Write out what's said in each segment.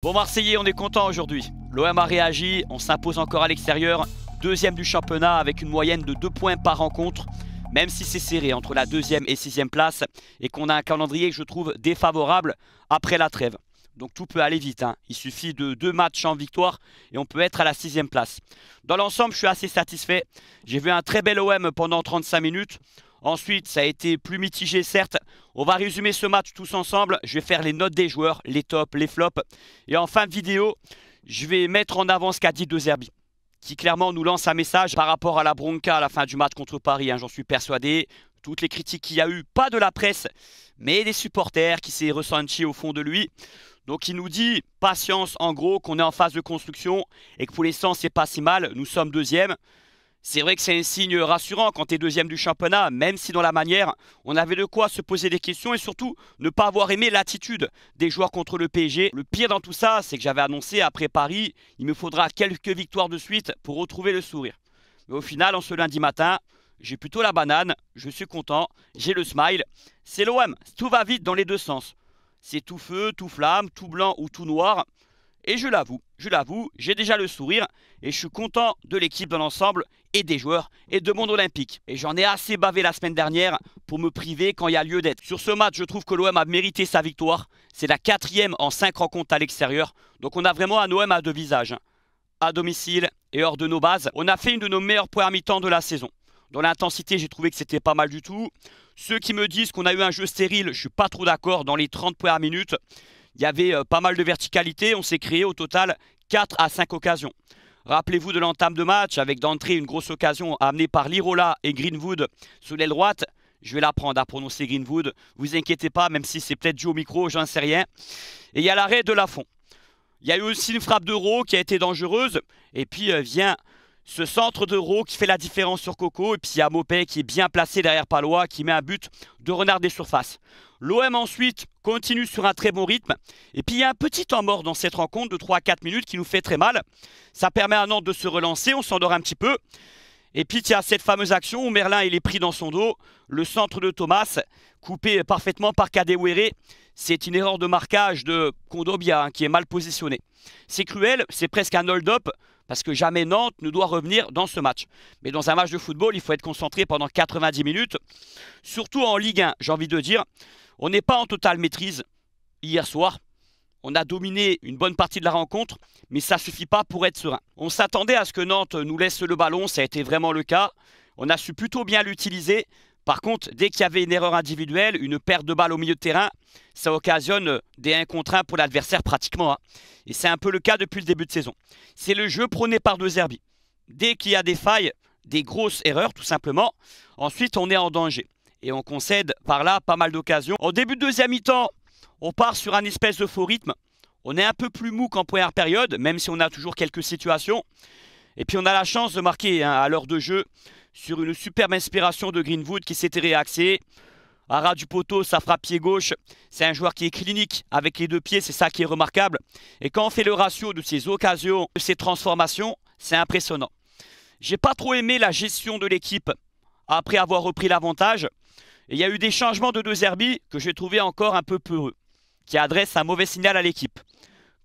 Bon Marseillais, on est content aujourd'hui. L'OM a réagi, on s'impose encore à l'extérieur, deuxième du championnat avec une moyenne de 2 points par rencontre. Même si c'est serré entre la deuxième et sixième place et qu'on a un calendrier que je trouve défavorable après la trêve. Donc tout peut aller vite. Hein. Il suffit de deux matchs en victoire et on peut être à la sixième place. Dans l'ensemble, je suis assez satisfait. J'ai vu un très bel OM pendant 35 minutes. Ensuite, ça a été plus mitigé, certes. On va résumer ce match tous ensemble. Je vais faire les notes des joueurs, les tops, les flops. Et en fin de vidéo, je vais mettre en avant ce qu'a dit De Zerbi, qui clairement nous lance un message par rapport à la bronca à la fin du match contre Paris. Hein, j'en suis persuadé. Toutes les critiques qu'il y a eu, pas de la presse, mais des supporters qui s'est ressenti au fond de lui. Donc il nous dit, patience en gros, qu'on est en phase de construction et que pour l'instant c'est pas si mal, nous sommes deuxième. C'est vrai que c'est un signe rassurant quand tu es deuxième du championnat, même si dans la manière, on avait de quoi se poser des questions et surtout ne pas avoir aimé l'attitude des joueurs contre le PSG. Le pire dans tout ça, c'est que j'avais annoncé après Paris, il me faudra quelques victoires de suite pour retrouver le sourire. Mais au final, en ce lundi matin, j'ai plutôt la banane, je suis content, j'ai le smile. C'est l'OM, tout va vite dans les deux sens. C'est tout feu, tout flamme, tout blanc ou tout noir. Et je l'avoue, je l'avoue, j'ai déjà le sourire et je suis content de l'équipe dans l'ensemble et des joueurs et de monde olympique. Et j'en ai assez bavé la semaine dernière pour me priver quand il y a lieu d'être. Sur ce match, je trouve que l'OM a mérité sa victoire. C'est la quatrième en cinq rencontres à l'extérieur. Donc on a vraiment un OM à deux visages. Hein. À domicile et hors de nos bases. On a fait une de nos meilleures premières mi-temps de la saison. Dans l'intensité, j'ai trouvé que c'était pas mal du tout. Ceux qui me disent qu'on a eu un jeu stérile, je suis pas trop d'accord. Dans les 30 premières minutes, il y avait euh, pas mal de verticalité. On s'est créé au total 4 à 5 occasions. Rappelez-vous de l'entame de match avec d'entrée une grosse occasion amenée par Lirola et Greenwood sous l'aile droite. Je vais l'apprendre à prononcer Greenwood. Vous inquiétez pas, même si c'est peut-être dû au micro, j'en sais rien. Et il y a l'arrêt de Lafont. Il y a eu aussi une frappe de Rowe qui a été dangereuse. Et puis euh, vient ce centre de Rowe qui fait la différence sur Coco. Et puis il y a Mopé qui est bien placé derrière Palois qui met un but de renard des surfaces. L'OM ensuite continue sur un très bon rythme. Et puis il y a un petit temps mort dans cette rencontre de 3 à 4 minutes qui nous fait très mal. Ça permet à Nantes de se relancer, on s'endort un petit peu. Et puis il y a cette fameuse action où Merlin il est pris dans son dos. Le centre de Thomas, coupé parfaitement par Kadewere. C'est une erreur de marquage de Kondobia hein, qui est mal positionné. C'est cruel, c'est presque un hold-up parce que jamais Nantes ne doit revenir dans ce match. Mais dans un match de football, il faut être concentré pendant 90 minutes, surtout en Ligue 1, j'ai envie de dire. On n'est pas en totale maîtrise hier soir. On a dominé une bonne partie de la rencontre, mais ça ne suffit pas pour être serein. On s'attendait à ce que Nantes nous laisse le ballon, ça a été vraiment le cas. On a su plutôt bien l'utiliser, par contre, dès qu'il y avait une erreur individuelle, une perte de balle au milieu de terrain, ça occasionne des 1 contre 1 pour l'adversaire pratiquement. Hein. Et c'est un peu le cas depuis le début de saison. C'est le jeu prôné par deux Zerbi. Dès qu'il y a des failles, des grosses erreurs tout simplement, ensuite on est en danger. Et on concède par là pas mal d'occasions. En début de deuxième mi-temps, on part sur un espèce de faux rythme. On est un peu plus mou qu'en première période, même si on a toujours quelques situations. Et puis on a la chance de marquer hein, à l'heure de jeu sur une superbe inspiration de Greenwood qui s'était réaxé. Ara du poteau, ça frappe pied gauche. C'est un joueur qui est clinique avec les deux pieds, c'est ça qui est remarquable. Et quand on fait le ratio de ses occasions, de ses transformations, c'est impressionnant. J'ai pas trop aimé la gestion de l'équipe après avoir repris l'avantage. Et il y a eu des changements de deux herbies que j'ai trouvé encore un peu peureux, qui adressent un mauvais signal à l'équipe.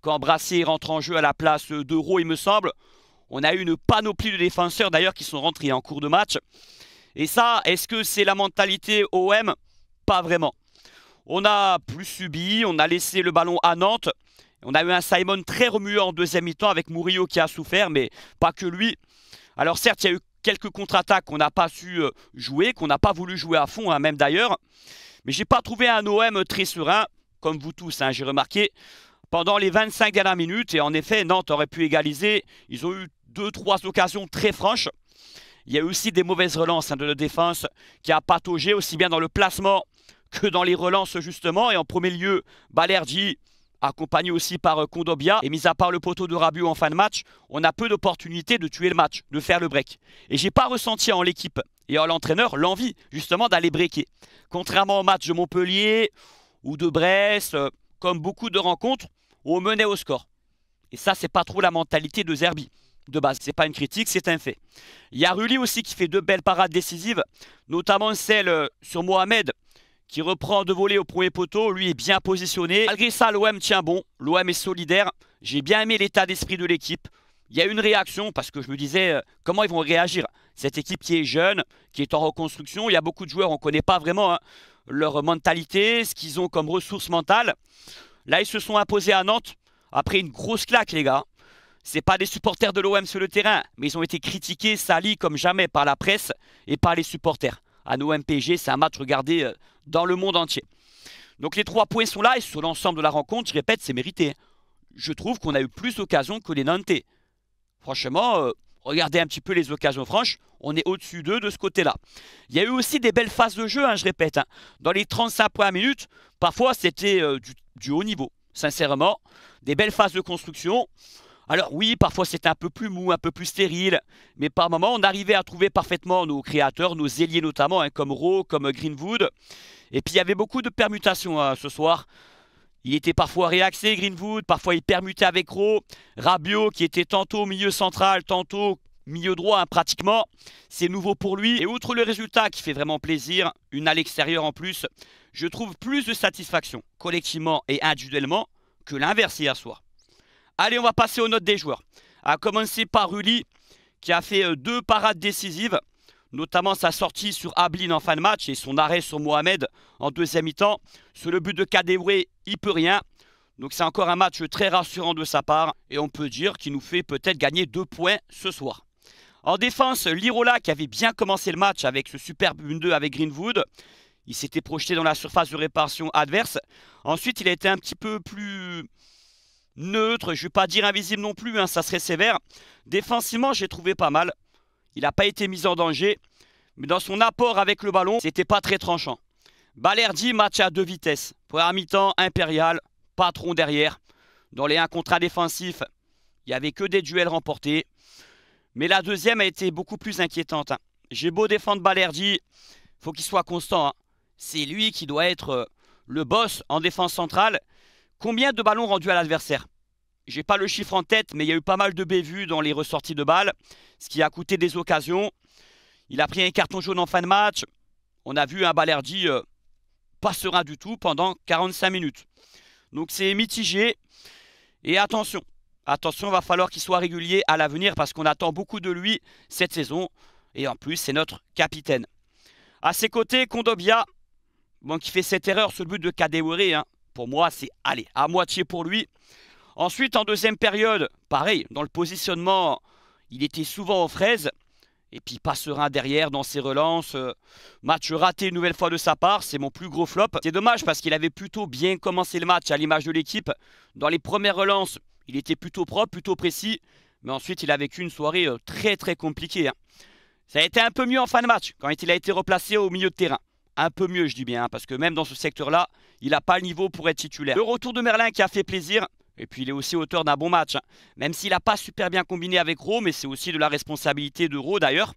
Quand Brassier rentre en jeu à la place d'Euro, il me semble, on a eu une panoplie de défenseurs d'ailleurs qui sont rentrés en cours de match. Et ça, est-ce que c'est la mentalité OM Pas vraiment. On a plus subi, on a laissé le ballon à Nantes. On a eu un Simon très remué en deuxième mi-temps avec Murillo qui a souffert, mais pas que lui. Alors certes, il y a eu quelques contre-attaques qu'on n'a pas su euh, jouer, qu'on n'a pas voulu jouer à fond, hein, même d'ailleurs. Mais j'ai pas trouvé un OM très serein, comme vous tous, hein, j'ai remarqué, pendant les 25 dernières minutes. Et en effet, Nantes aurait pu égaliser. Ils ont eu deux, trois occasions très franches. Il y a eu aussi des mauvaises relances hein, de la défense qui a pataugé aussi bien dans le placement que dans les relances justement. Et en premier lieu, Balerdi, accompagné aussi par euh, Kondobia. Et mis à part le poteau de Rabiot en fin de match, on a peu d'opportunités de tuer le match, de faire le break. Et j'ai pas ressenti en l'équipe et en l'entraîneur l'envie justement d'aller breaker. Contrairement au match de Montpellier ou de Brest, euh, comme beaucoup de rencontres, on menait au score. Et ça, c'est pas trop la mentalité de Zerbi de base. C'est pas une critique, c'est un fait. Il y a Rulli aussi qui fait deux belles parades décisives, notamment celle euh, sur Mohamed qui reprend de voler au premier poteau. Lui est bien positionné. Malgré ça, l'OM tient bon. L'OM est solidaire. J'ai bien aimé l'état d'esprit de l'équipe. Il y a une réaction parce que je me disais euh, comment ils vont réagir. Cette équipe qui est jeune, qui est en reconstruction, il y a beaucoup de joueurs, on ne connaît pas vraiment hein, leur mentalité, ce qu'ils ont comme ressources mentales. Là, ils se sont imposés à Nantes après une grosse claque, les gars. C'est pas des supporters de l'OM sur le terrain, mais ils ont été critiqués, salis comme jamais par la presse et par les supporters. Un nos MPG, c'est un match regardé euh, dans le monde entier. Donc les trois points sont là et sur l'ensemble de la rencontre, je répète, c'est mérité. Hein. Je trouve qu'on a eu plus d'occasions que les Nantais. Franchement, euh, regardez un petit peu les occasions franches, on est au-dessus d'eux de ce côté-là. Il y a eu aussi des belles phases de jeu, hein, je répète. Hein. Dans les 35 premières minutes, parfois c'était euh, du haut niveau, sincèrement. Des belles phases de construction. Alors oui, parfois c'est un peu plus mou, un peu plus stérile, mais par moments on arrivait à trouver parfaitement nos créateurs, nos ailiers notamment, hein, comme Rowe, comme Greenwood. Et puis il y avait beaucoup de permutations hein, ce soir. Il était parfois réaxé, Greenwood, parfois il permutait avec Rowe. Rabiot qui était tantôt milieu central, tantôt milieu droit hein, pratiquement. C'est nouveau pour lui. Et outre le résultat qui fait vraiment plaisir, une à l'extérieur en plus, je trouve plus de satisfaction collectivement et individuellement que l'inverse hier soir. Allez, on va passer aux notes des joueurs. À commencer par Uli, qui a fait euh, deux parades décisives, notamment sa sortie sur Ablin en fin de match et son arrêt sur Mohamed en deuxième mi-temps. Sur le but de Kadewe, il peut rien. Donc c'est encore un match très rassurant de sa part et on peut dire qu'il nous fait peut-être gagner deux points ce soir. En défense, Lirola qui avait bien commencé le match avec ce superbe 1-2 avec Greenwood. Il s'était projeté dans la surface de réparation adverse. Ensuite, il a été un petit peu plus neutre. Je ne vais pas dire invisible non plus, hein, ça serait sévère. Défensivement, j'ai trouvé pas mal. Il n'a pas été mis en danger. Mais dans son apport avec le ballon, c'était pas très tranchant. Balerdi, match à deux vitesses. Première mi-temps, impérial, patron derrière. Dans les 1 contre 1 défensifs, il n'y avait que des duels remportés. Mais la deuxième a été beaucoup plus inquiétante. Hein. J'ai beau défendre Balerdi, faut qu'il soit constant. Hein. C'est lui qui doit être euh, le boss en défense centrale. Combien de ballons rendus à l'adversaire J'ai pas le chiffre en tête, mais il y a eu pas mal de bévues dans les ressorties de balles, ce qui a coûté des occasions. Il a pris un carton jaune en fin de match. On a vu un Balerdi passera euh, pas serein du tout pendant 45 minutes. Donc c'est mitigé. Et attention, attention, il va falloir qu'il soit régulier à l'avenir parce qu'on attend beaucoup de lui cette saison. Et en plus, c'est notre capitaine. À ses côtés, Kondobia, bon, qui fait cette erreur sur le but de Kadewere, hein. Pour moi, c'est allez, à moitié pour lui. Ensuite, en deuxième période, pareil, dans le positionnement, il était souvent aux fraises. Et puis passera derrière dans ses relances. Match raté une nouvelle fois de sa part, c'est mon plus gros flop. C'est dommage parce qu'il avait plutôt bien commencé le match à l'image de l'équipe. Dans les premières relances, il était plutôt propre, plutôt précis. Mais ensuite, il a vécu une soirée euh, très très compliquée. Hein. Ça a été un peu mieux en fin de match quand il a été replacé au milieu de terrain un peu mieux, je dis bien, hein, parce que même dans ce secteur-là, il n'a pas le niveau pour être titulaire. Le retour de Merlin qui a fait plaisir, et puis il est aussi auteur d'un bon match, hein. même s'il n'a pas super bien combiné avec Rowe, mais c'est aussi de la responsabilité de Rowe d'ailleurs.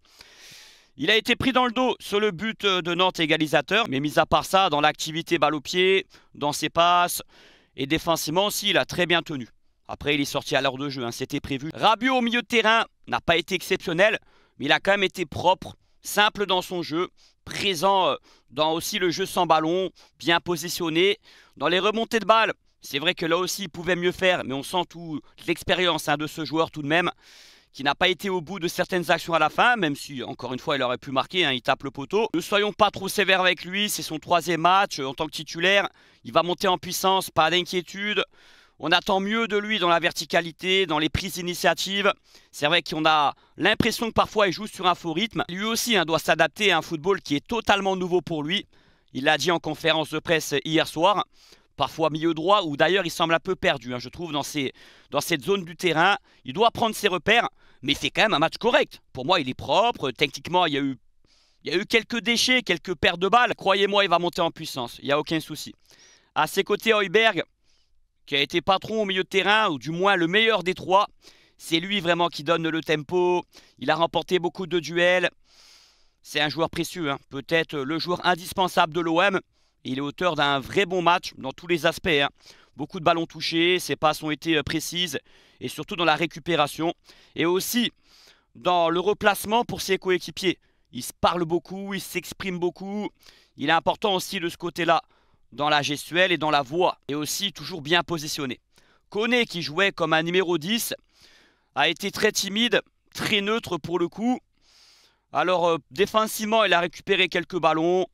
Il a été pris dans le dos sur le but euh, de Nantes égalisateur, mais mis à part ça, dans l'activité balle au pied, dans ses passes, et défensivement aussi, il a très bien tenu. Après, il est sorti à l'heure de jeu, hein, c'était prévu. Rabiot au milieu de terrain n'a pas été exceptionnel, mais il a quand même été propre simple dans son jeu, présent euh, dans aussi le jeu sans ballon, bien positionné. Dans les remontées de balles, c'est vrai que là aussi il pouvait mieux faire, mais on sent toute l'expérience hein, de ce joueur tout de même, qui n'a pas été au bout de certaines actions à la fin, même si encore une fois il aurait pu marquer, hein, il tape le poteau. Ne soyons pas trop sévères avec lui, c'est son troisième match euh, en tant que titulaire, il va monter en puissance, pas d'inquiétude. On attend mieux de lui dans la verticalité, dans les prises d'initiative. C'est vrai qu'on a l'impression que parfois il joue sur un faux rythme. Lui aussi hein, doit s'adapter à un football qui est totalement nouveau pour lui. Il l'a dit en conférence de presse hier soir. Parfois milieu droit, ou d'ailleurs il semble un peu perdu, hein, je trouve, dans, dans cette zone du terrain. Il doit prendre ses repères, mais c'est quand même un match correct. Pour moi, il est propre. Techniquement, il y a eu quelques déchets, quelques pertes de balles. Croyez-moi, il va monter en puissance. Il n'y a aucun souci. À ses côtés, Heuberg, qui a été patron au milieu de terrain, ou du moins le meilleur des trois. C'est lui vraiment qui donne le tempo. Il a remporté beaucoup de duels. C'est un joueur précieux, hein. peut-être le joueur indispensable de l'OM. Il est auteur d'un vrai bon match dans tous les aspects. Hein. Beaucoup de ballons touchés, ses passes ont été euh, précises et surtout dans la récupération. Et aussi dans le replacement pour ses coéquipiers. Il se parle beaucoup, il s'exprime beaucoup. Il est important aussi de ce côté-là dans la gestuelle et dans la voix, et aussi toujours bien positionné. Kone, qui jouait comme un numéro 10, a été très timide, très neutre pour le coup. Alors euh, défensivement, il a récupéré quelques ballons.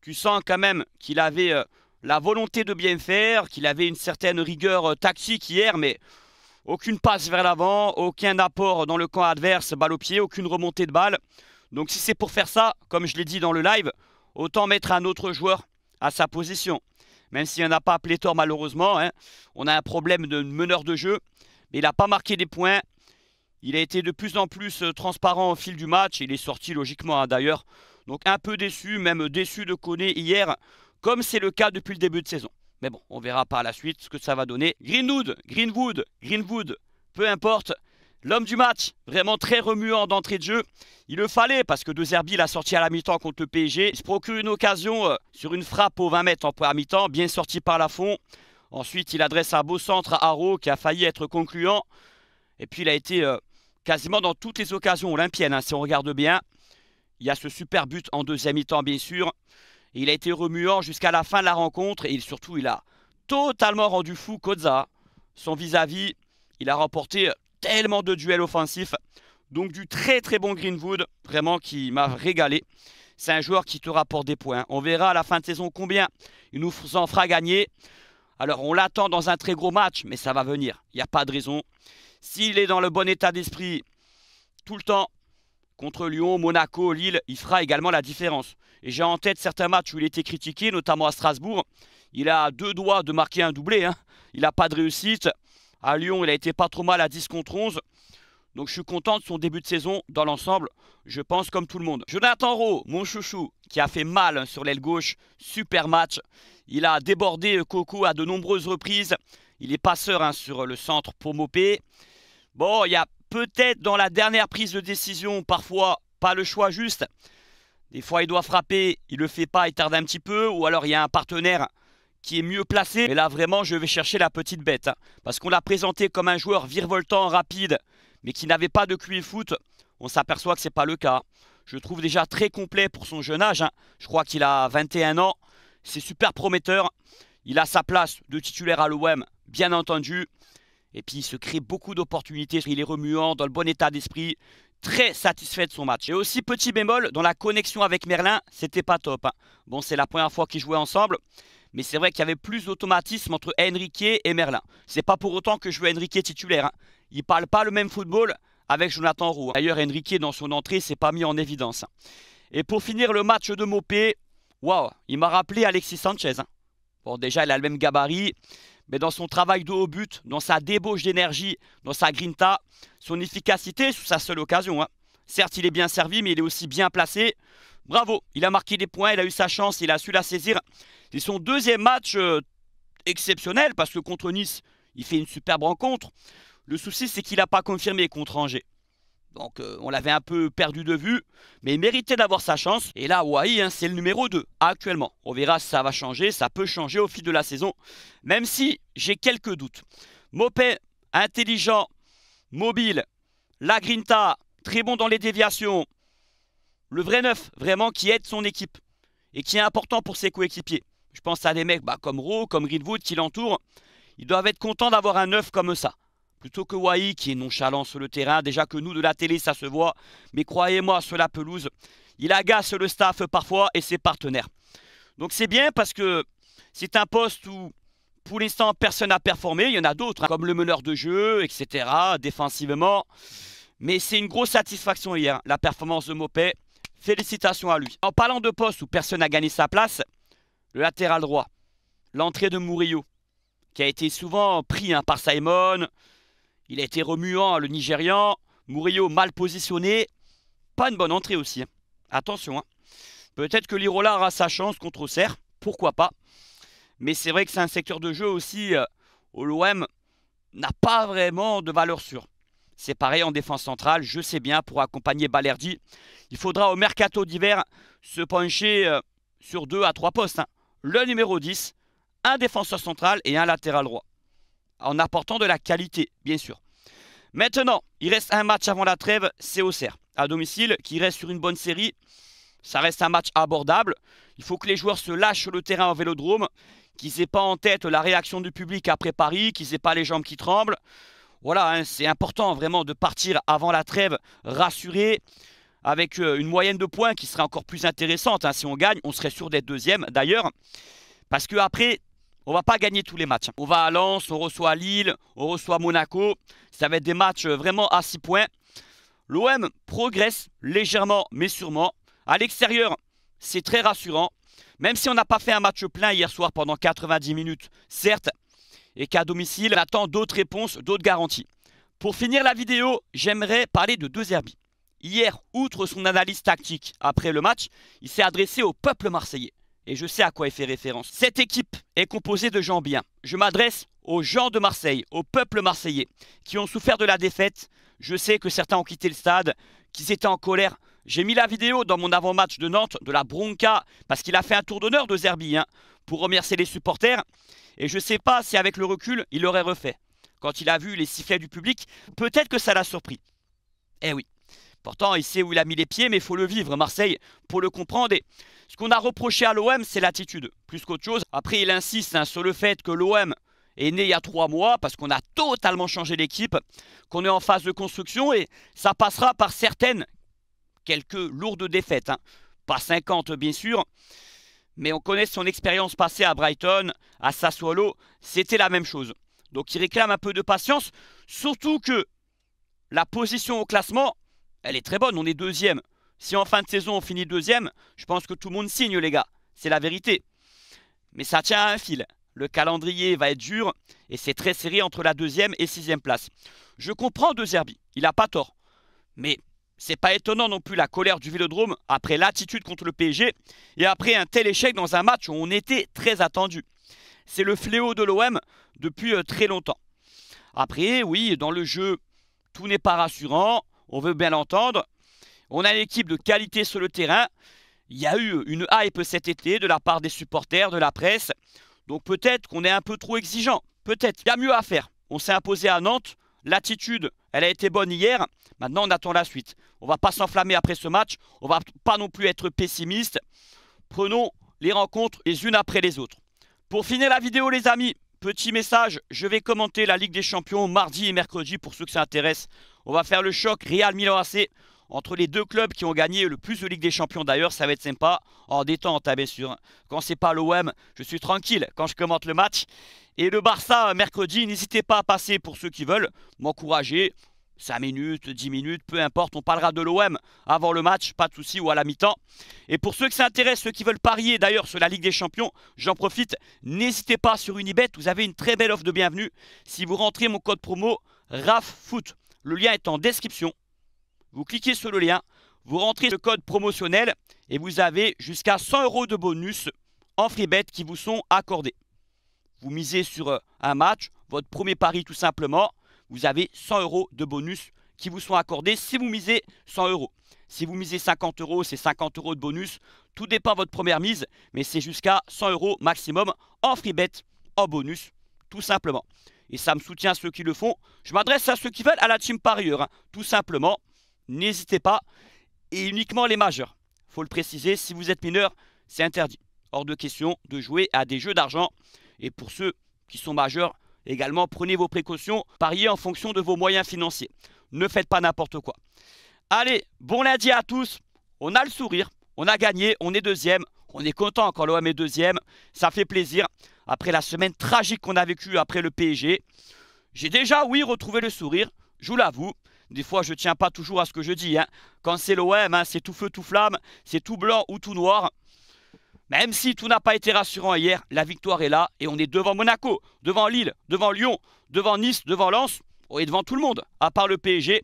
Tu sens quand même qu'il avait euh, la volonté de bien faire, qu'il avait une certaine rigueur euh, tactique hier, mais aucune passe vers l'avant, aucun apport dans le camp adverse, balle au pied, aucune remontée de balle. Donc si c'est pour faire ça, comme je l'ai dit dans le live, autant mettre un autre joueur à sa position. Même s'il n'y en a pas pléthore malheureusement, hein, on a un problème de meneur de jeu, mais il n'a pas marqué des points. Il a été de plus en plus euh, transparent au fil du match, il est sorti logiquement hein, d'ailleurs. Donc un peu déçu, même déçu de Koné hier, comme c'est le cas depuis le début de saison. Mais bon, on verra par la suite ce que ça va donner. Greenwood, Greenwood, Greenwood, peu importe. L'homme du match, vraiment très remuant d'entrée de jeu. Il le fallait parce que De Zerbi l'a sorti à la mi-temps contre le PSG. Il se procure une occasion euh, sur une frappe au 20 mètres en première mi-temps, bien sorti par la fond. Ensuite, il adresse un beau centre à Haro qui a failli être concluant. Et puis, il a été euh, quasiment dans toutes les occasions olympiennes, hein, si on regarde bien. Il y a ce super but en deuxième mi-temps, bien sûr. il a été remuant jusqu'à la fin de la rencontre. Et surtout, il a totalement rendu fou Koza. Son vis à -vis, il a remporté euh, tellement de duels offensifs. Donc du très très bon Greenwood, vraiment qui m'a régalé. C'est un joueur qui te rapporte des points. On verra à la fin de saison combien il nous en fera gagner. Alors on l'attend dans un très gros match, mais ça va venir. Il n'y a pas de raison. S'il est dans le bon état d'esprit tout le temps, contre Lyon, Monaco, Lille, il fera également la différence. Et j'ai en tête certains matchs où il était critiqué, notamment à Strasbourg. Il a deux doigts de marquer un doublé. Hein. Il n'a pas de réussite. À Lyon, il a été pas trop mal à 10 contre 11. Donc je suis content de son début de saison dans l'ensemble, je pense comme tout le monde. Jonathan Rowe, mon chouchou, qui a fait mal hein, sur l'aile gauche, super match. Il a débordé euh, Coco à de nombreuses reprises. Il est passeur hein, sur euh, le centre pour Mopé. Bon, il y a peut-être dans la dernière prise de décision, parfois pas le choix juste. Des fois, il doit frapper, il le fait pas, il tarde un petit peu. Ou alors, il y a un partenaire qui est mieux placé. Et là, vraiment, je vais chercher la petite bête. Hein, parce qu'on l'a présenté comme un joueur virevoltant, rapide, mais qui n'avait pas de QI foot. On s'aperçoit que ce n'est pas le cas. Je trouve déjà très complet pour son jeune âge. Hein. Je crois qu'il a 21 ans. C'est super prometteur. Il a sa place de titulaire à l'OM, bien entendu. Et puis, il se crée beaucoup d'opportunités. Il est remuant, dans le bon état d'esprit. Très satisfait de son match. Et aussi, petit bémol, dans la connexion avec Merlin, c'était pas top. Hein. Bon, c'est la première fois qu'ils jouaient ensemble mais c'est vrai qu'il y avait plus d'automatisme entre Henrique et Merlin. C'est pas pour autant que je veux Henrique titulaire. Il hein. Il parle pas le même football avec Jonathan Roux. Hein. D'ailleurs, Henrique, dans son entrée, s'est pas mis en évidence. Hein. Et pour finir le match de Mopé, waouh, il m'a rappelé Alexis Sanchez. Bon, déjà, il a le même gabarit, mais dans son travail de haut but, dans sa débauche d'énergie, dans sa grinta, son efficacité sous sa seule occasion. Certes, il est bien servi, mais il est aussi bien placé. Bravo, il a marqué des points, il a eu sa chance, il a su la saisir. C'est son deuxième match euh, exceptionnel parce que contre Nice, il fait une superbe rencontre. Le souci, c'est qu'il n'a pas confirmé contre Angers. Donc euh, on l'avait un peu perdu de vue, mais il méritait d'avoir sa chance. Et là, Waï, hein, c'est le numéro 2 actuellement. On verra si ça va changer, ça peut changer au fil de la saison, même si j'ai quelques doutes. Mopé, intelligent, mobile, la Grinta, très bon dans les déviations. Le vrai neuf, vraiment, qui aide son équipe et qui est important pour ses coéquipiers. Je pense à des mecs bah, comme Rowe, comme Greenwood qui l'entourent. Ils doivent être contents d'avoir un œuf comme ça. Plutôt que Wai qui est nonchalant sur le terrain, déjà que nous de la télé ça se voit, mais croyez-moi sur la pelouse, il agace le staff parfois et ses partenaires. Donc c'est bien parce que c'est un poste où pour l'instant personne n'a performé, il y en a d'autres, hein, comme le meneur de jeu, etc., défensivement. Mais c'est une grosse satisfaction hier, hein, la performance de Mopé. Félicitations à lui. En parlant de poste où personne n'a gagné sa place, le latéral droit, l'entrée de Murillo, qui a été souvent pris hein, par Simon. Il a été remuant, le Nigérian. Murillo mal positionné. Pas une bonne entrée aussi. Hein. Attention. Hein. Peut-être que Lirola a sa chance contre Auxerre. Pourquoi pas. Mais c'est vrai que c'est un secteur de jeu aussi euh, l'OM n'a pas vraiment de valeur sûre. C'est pareil en défense centrale, je sais bien, pour accompagner Balerdi. Il faudra au mercato d'hiver se pencher euh, sur deux à trois postes le numéro 10, un défenseur central et un latéral droit. En apportant de la qualité, bien sûr. Maintenant, il reste un match avant la trêve, c'est Auxerre. À domicile, qui reste sur une bonne série. Ça reste un match abordable. Il faut que les joueurs se lâchent sur le terrain en vélodrome, qu'ils n'aient pas en tête la réaction du public après Paris, qu'ils n'aient pas les jambes qui tremblent. Voilà, hein, c'est important vraiment de partir avant la trêve rassuré, avec euh, une moyenne de points qui serait encore plus intéressante. Hein. Si on gagne, on serait sûr d'être deuxième d'ailleurs. Parce que après, on va pas gagner tous les matchs. Hein. On va à Lens, on reçoit Lille, on reçoit Monaco. Ça va être des matchs euh, vraiment à 6 points. L'OM progresse légèrement mais sûrement. À l'extérieur, c'est très rassurant. Même si on n'a pas fait un match plein hier soir pendant 90 minutes, certes, et qu'à domicile, on attend d'autres réponses, d'autres garanties. Pour finir la vidéo, j'aimerais parler de deux herbies. Hier, outre son analyse tactique après le match, il s'est adressé au peuple marseillais. Et je sais à quoi il fait référence. Cette équipe est composée de gens bien. Je m'adresse aux gens de Marseille, au peuple marseillais, qui ont souffert de la défaite. Je sais que certains ont quitté le stade, qu'ils étaient en colère. J'ai mis la vidéo dans mon avant-match de Nantes, de la bronca, parce qu'il a fait un tour d'honneur de Zerbi, hein, pour remercier les supporters. Et je ne sais pas si avec le recul, il l'aurait refait. Quand il a vu les sifflets du public, peut-être que ça l'a surpris. Eh oui, Pourtant, il sait où il a mis les pieds, mais il faut le vivre, Marseille, pour le comprendre. Et ce qu'on a reproché à l'OM, c'est l'attitude, plus qu'autre chose. Après, il insiste hein, sur le fait que l'OM est né il y a trois mois, parce qu'on a totalement changé l'équipe, qu'on est en phase de construction, et ça passera par certaines, quelques lourdes défaites. Hein. Pas 50, bien sûr, mais on connaît son expérience passée à Brighton, à Sassuolo, c'était la même chose. Donc il réclame un peu de patience, surtout que la position au classement, elle est très bonne, on est deuxième. Si en fin de saison on finit deuxième, je pense que tout le monde signe les gars, c'est la vérité. Mais ça tient à un fil. Le calendrier va être dur et c'est très serré entre la deuxième et sixième place. Je comprends De Zerbi, il n'a pas tort. Mais c'est pas étonnant non plus la colère du Vélodrome après l'attitude contre le PSG et après un tel échec dans un match où on était très attendu. C'est le fléau de l'OM depuis euh, très longtemps. Après, oui, dans le jeu, tout n'est pas rassurant on veut bien l'entendre. On a une équipe de qualité sur le terrain. Il y a eu une hype cet été de la part des supporters, de la presse. Donc peut-être qu'on est un peu trop exigeant. Peut-être. Il y a mieux à faire. On s'est imposé à Nantes. L'attitude, elle a été bonne hier. Maintenant, on attend la suite. On va pas s'enflammer après ce match. On va pas non plus être pessimiste. Prenons les rencontres les unes après les autres. Pour finir la vidéo, les amis, petit message, je vais commenter la Ligue des Champions mardi et mercredi pour ceux que ça intéresse on va faire le choc Real Milan AC entre les deux clubs qui ont gagné le plus de Ligue des Champions d'ailleurs, ça va être sympa en détente, ah, bien sûr. Quand c'est pas l'OM, je suis tranquille quand je commente le match. Et le Barça mercredi, n'hésitez pas à passer pour ceux qui veulent m'encourager. 5 minutes, 10 minutes, peu importe, on parlera de l'OM avant le match, pas de souci, ou à la mi-temps. Et pour ceux qui s'intéressent, ceux qui veulent parier d'ailleurs sur la Ligue des Champions, j'en profite, n'hésitez pas sur Unibet, vous avez une très belle offre de bienvenue. Si vous rentrez mon code promo RAFFOOT, le lien est en description. Vous cliquez sur le lien, vous rentrez le code promotionnel et vous avez jusqu'à 100 euros de bonus en free bet qui vous sont accordés. Vous misez sur euh, un match, votre premier pari tout simplement, vous avez 100 euros de bonus qui vous sont accordés si vous misez 100 euros. Si vous misez 50 euros, c'est 50 euros de bonus. Tout dépend de votre première mise, mais c'est jusqu'à 100 euros maximum en free bet, en bonus, tout simplement et ça me soutient ceux qui le font. Je m'adresse à ceux qui veulent, à la team parieur, hein. tout simplement. N'hésitez pas, et uniquement les majeurs. Il Faut le préciser, si vous êtes mineur, c'est interdit. Hors de question de jouer à des jeux d'argent. Et pour ceux qui sont majeurs, également, prenez vos précautions, pariez en fonction de vos moyens financiers. Ne faites pas n'importe quoi. Allez, bon lundi à tous. On a le sourire, on a gagné, on est deuxième, on est content quand l'OM est deuxième. Ça fait plaisir. Après la semaine tragique qu'on a vécue après le PSG, j'ai déjà, oui, retrouvé le sourire. Je vous l'avoue. Des fois, je ne tiens pas toujours à ce que je dis. Hein. Quand c'est l'OM, hein, c'est tout feu, tout flamme, c'est tout blanc ou tout noir. Même si tout n'a pas été rassurant hier, la victoire est là et on est devant Monaco, devant Lille, devant Lyon, devant Nice, devant Lens et devant tout le monde, à part le PSG.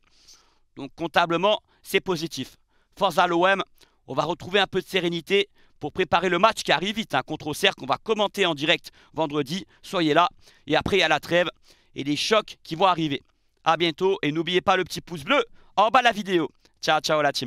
Donc comptablement, c'est positif. Force à l'OM, on va retrouver un peu de sérénité pour préparer le match qui arrive vite un hein, contre cercle qu'on va commenter en direct vendredi. Soyez là. Et après, il y a la trêve et les chocs qui vont arriver. A bientôt et n'oubliez pas le petit pouce bleu en bas de la vidéo. Ciao, ciao la team.